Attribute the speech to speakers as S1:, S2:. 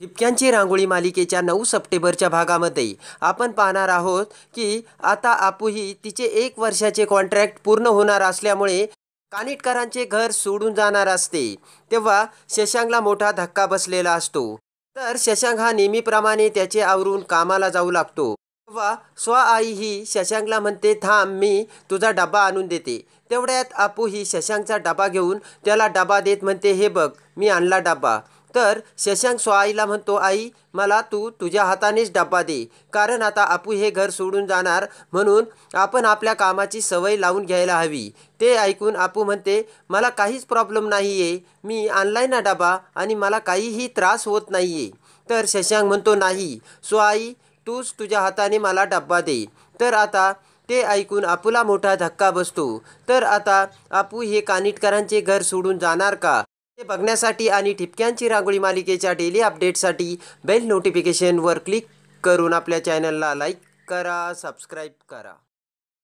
S1: ठिपक्यांची रांगोळी मालिकेच्या नऊ सप्टेंबरच्या भागामध्ये आपण पाहणार आहोत की आता आपूही तिचे एक वर्षाचे कॉन्ट्रॅक्ट पूर्ण होणार असल्यामुळे कानिटकरांचे घर सोडून जाणार असते तेव्हा शशांकला मोठा धक्का बसलेला असतो तर शशांक हा नेहमीप्रमाणे त्याचे आवरून कामाला जाऊ लागतो तेव्हा स्व आई ही शशांकला म्हणते थांब मी तुझा डबा आणून देते तेवढ्यात आपू ही शशांकचा डबा घेऊन त्याला डबा देत म्हणते हे बघ मी आणला डबा तर शशांक स्वाईला म्हणतो आई मला तू तु, तुझ्या हातानेच डब्बा दे कारण आता आपू हे घर सोडून जाणार म्हणून आपण आपल्या कामाची सवय लावून घ्यायला हवी ते ऐकून आपू म्हणते मला काहीच प्रॉब्लेम नाही आहे मी आणलाय ना डबा आणि मला काहीही त्रास होत नाही आहे तर शशांक म्हणतो नाही आई तूच तुझ्या हाताने मला डब्बा दे तर आता ते ऐकून आपूला मोठा धक्का बसतो तर आता आपू हे कानिटकरांचे घर सोडून जाणार का ते बघण्यासाठी आणि ठिपक्यांची रांगोळी मालिकेच्या डेली अपडेटसाठी बेल नोटिफिकेशनवर क्लिक करून आपल्या चॅनलला लाईक करा सबस्क्राईब करा